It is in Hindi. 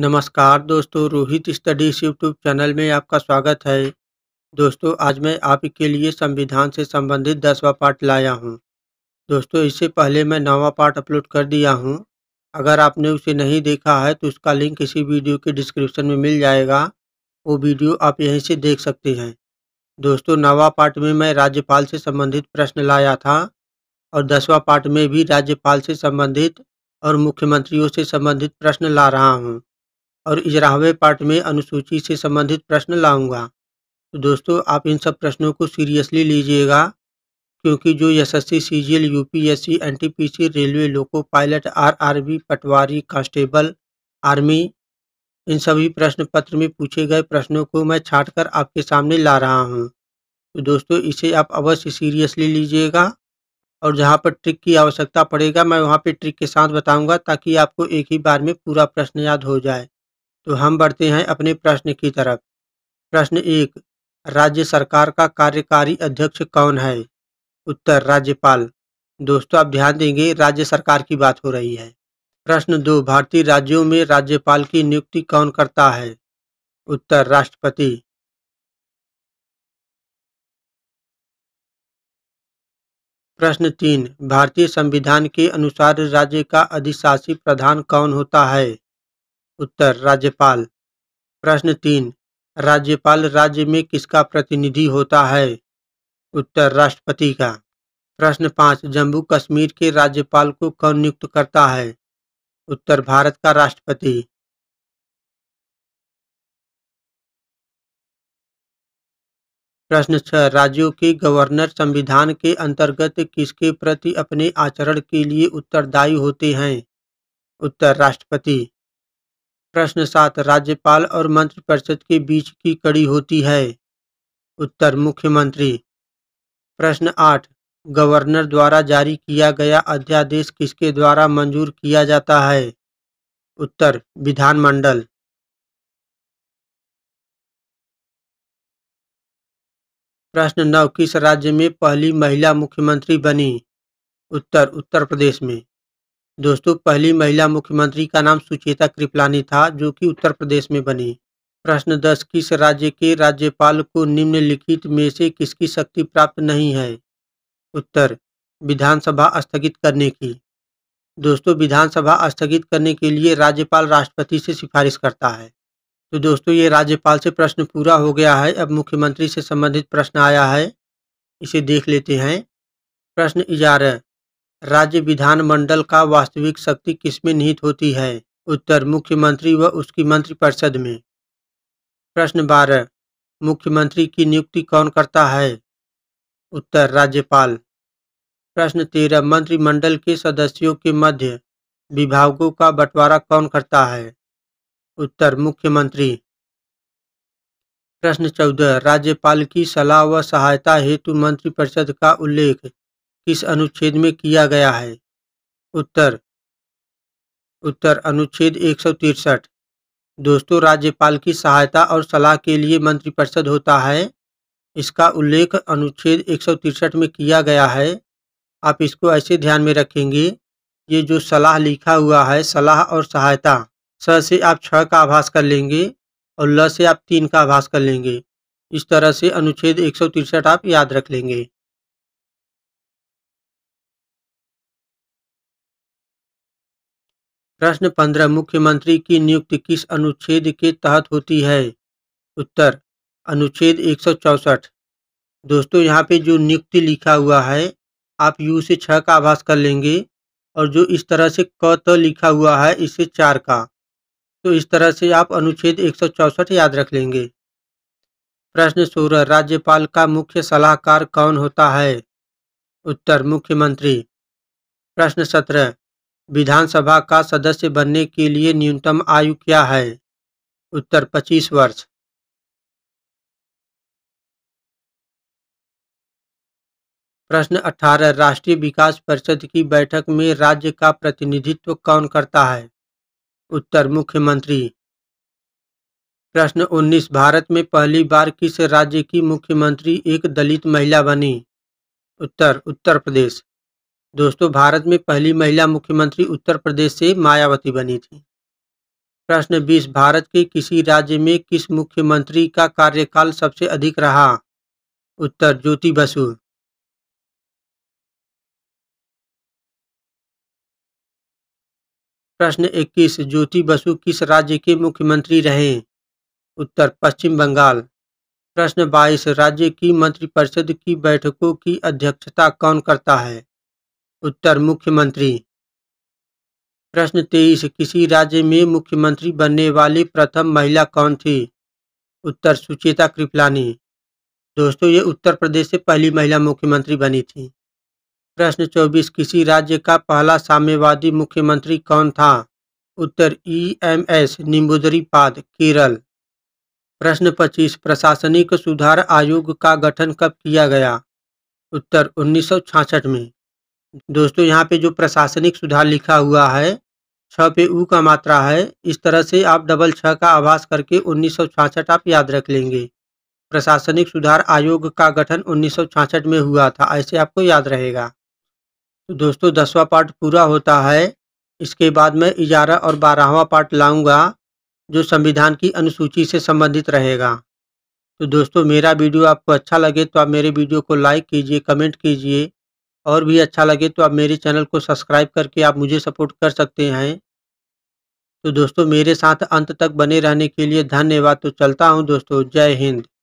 नमस्कार दोस्तों रोहित स्टडीज यूट्यूब चैनल में आपका स्वागत है दोस्तों आज मैं आपके लिए संविधान से संबंधित दसवा पाठ लाया हूं। दोस्तों इससे पहले मैं नवा पाठ अपलोड कर दिया हूं। अगर आपने उसे नहीं देखा है तो उसका लिंक इसी वीडियो के डिस्क्रिप्शन में मिल जाएगा वो वीडियो आप यहीं से देख सकते हैं दोस्तों नवा पार्ट में मैं राज्यपाल से संबंधित प्रश्न लाया था और दसवा पार्ट में भी राज्यपाल से संबंधित और मुख्यमंत्रियों से संबंधित प्रश्न ला रहा हूँ और इजरावे पार्ट में अनुसूची से संबंधित प्रश्न लाऊंगा तो दोस्तों आप इन सब प्रश्नों को सीरियसली लीजिएगा क्योंकि जो N CGL, UPSC, NTPC, railway loco pilot RRB, पटवारी कांस्टेबल आर्मी इन सभी प्रश्न पत्र में पूछे गए प्रश्नों को मैं छाट कर आपके सामने ला रहा हूँ तो दोस्तों इसे आप अवश्य सीरियसली लीजिएगा और जहाँ पर ट्रिक की आवश्यकता पड़ेगा मैं वहाँ पर ट्रिक के साथ बताऊँगा ताकि आपको एक ही बार में पूरा प्रश्न याद हो जाए तो हम बढ़ते हैं अपने प्रश्न की तरफ प्रश्न एक राज्य सरकार का कार्यकारी अध्यक्ष कौन है उत्तर राज्यपाल दोस्तों आप ध्यान देंगे राज्य सरकार की बात हो रही है प्रश्न दो भारतीय राज्यों में राज्यपाल की नियुक्ति कौन करता है उत्तर राष्ट्रपति प्रश्न तीन भारतीय संविधान के अनुसार राज्य का अधिशासी प्रधान कौन होता है उत्तर राज्यपाल प्रश्न तीन राज्यपाल राज्य में किसका प्रतिनिधि होता है उत्तर राष्ट्रपति का प्रश्न पाँच जम्मू कश्मीर के राज्यपाल को कौन नियुक्त करता है उत्तर भारत का राष्ट्रपति प्रश्न छह राज्यों के गवर्नर संविधान के अंतर्गत किसके प्रति अपने आचरण के लिए उत्तरदायी होते हैं उत्तर राष्ट्रपति प्रश्न सात राज्यपाल और मंत्रिपरिषद परिषद के बीच की कड़ी होती है उत्तर मुख्यमंत्री प्रश्न आठ गवर्नर द्वारा जारी किया गया अध्यादेश किसके द्वारा मंजूर किया जाता है उत्तर विधानमंडल प्रश्न नौ किस राज्य में पहली महिला मुख्यमंत्री बनी उत्तर उत्तर प्रदेश में दोस्तों पहली महिला मुख्यमंत्री का नाम सुचेता कृपलानी था जो कि उत्तर प्रदेश में बनी प्रश्न दस किस राज्य के राज्यपाल को निम्नलिखित में से किसकी शक्ति प्राप्त नहीं है उत्तर विधानसभा स्थगित करने की दोस्तों विधानसभा स्थगित करने के लिए राज्यपाल राष्ट्रपति से सिफारिश करता है तो दोस्तों ये राज्यपाल से प्रश्न पूरा हो गया है अब मुख्यमंत्री से संबंधित प्रश्न आया है इसे देख लेते हैं प्रश्न ग्यारह राज्य विधानमंडल का वास्तविक शक्ति किसमें निहित होती है उत्तर मुख्यमंत्री व उसकी मंत्रिपरिषद में प्रश्न बारह मुख्यमंत्री की नियुक्ति कौन करता है उत्तर राज्यपाल प्रश्न तेरह मंत्रिमंडल के सदस्यों के मध्य विभागों का बंटवारा कौन करता है उत्तर मुख्यमंत्री प्रश्न चौदह राज्यपाल की सलाह व सहायता हेतु मंत्रिपरिषद का उल्लेख किस अनुच्छेद में किया गया है उत्तर उत्तर अनुच्छेद एक दोस्तों राज्यपाल की सहायता और सलाह के लिए मंत्रिपरिषद होता है इसका उल्लेख अनुच्छेद एक में किया गया है आप इसको ऐसे ध्यान में रखेंगे ये जो सलाह लिखा हुआ है सलाह और सहायता स से आप छः का आभास कर लेंगे और ल से आप तीन का आभास कर लेंगे इस तरह से अनुच्छेद एक आप याद रख लेंगे प्रश्न पंद्रह मुख्यमंत्री की नियुक्ति किस अनुच्छेद के तहत होती है उत्तर अनुच्छेद एक सौ चौसठ दोस्तों यहाँ पे जो नियुक्ति लिखा हुआ है आप यू से छः का आभास कर लेंगे और जो इस तरह से क त लिखा हुआ है इसे चार का तो इस तरह से आप अनुच्छेद एक सौ चौसठ याद रख लेंगे प्रश्न सोलह राज्यपाल का मुख्य सलाहकार कौन होता है उत्तर मुख्यमंत्री प्रश्न सत्रह विधानसभा का सदस्य बनने के लिए न्यूनतम आयु क्या है उत्तर पच्चीस वर्ष प्रश्न अठारह राष्ट्रीय विकास परिषद की बैठक में राज्य का प्रतिनिधित्व कौन करता है उत्तर मुख्यमंत्री प्रश्न 19 भारत में पहली बार किस राज्य की मुख्यमंत्री एक दलित महिला बनी उत्तर उत्तर प्रदेश दोस्तों भारत में पहली महिला मुख्यमंत्री उत्तर प्रदेश से मायावती बनी थी प्रश्न बीस भारत के किसी राज्य में किस मुख्यमंत्री का कार्यकाल सबसे अधिक रहा उत्तर ज्योति बसु प्रश्न इक्कीस ज्योति बसु किस राज्य के मुख्यमंत्री रहे उत्तर पश्चिम बंगाल प्रश्न बाईस राज्य की मंत्रिपरिषद की बैठकों की अध्यक्षता कौन करता है उत्तर मुख्यमंत्री प्रश्न तेईस किसी राज्य में मुख्यमंत्री बनने वाली प्रथम महिला कौन थी उत्तर सुचेता कृपलानी दोस्तों ये उत्तर प्रदेश से पहली महिला मुख्यमंत्री बनी थी प्रश्न चौबीस किसी राज्य का पहला साम्यवादी मुख्यमंत्री कौन था उत्तर ई एम एस निम्बुदरी पाद केरल प्रश्न पच्चीस प्रशासनिक सुधार आयोग का गठन कब किया गया उत्तर उन्नीस में दोस्तों यहाँ पे जो प्रशासनिक सुधार लिखा हुआ है छ पे ऊ का मात्रा है इस तरह से आप डबल छः का आभास करके उन्नीस आप याद रख लेंगे प्रशासनिक सुधार आयोग का गठन उन्नीस में हुआ था ऐसे आपको याद रहेगा तो दोस्तों दसवां पार्ट पूरा होता है इसके बाद मैं ग्यारह और बारहवा पार्ट लाऊंगा जो संविधान की अनुसूची से संबंधित रहेगा तो दोस्तों मेरा वीडियो आपको अच्छा लगे तो आप मेरे वीडियो को लाइक कीजिए कमेंट कीजिए और भी अच्छा लगे तो आप मेरे चैनल को सब्सक्राइब करके आप मुझे सपोर्ट कर सकते हैं तो दोस्तों मेरे साथ अंत तक बने रहने के लिए धन्यवाद तो चलता हूँ दोस्तों जय हिंद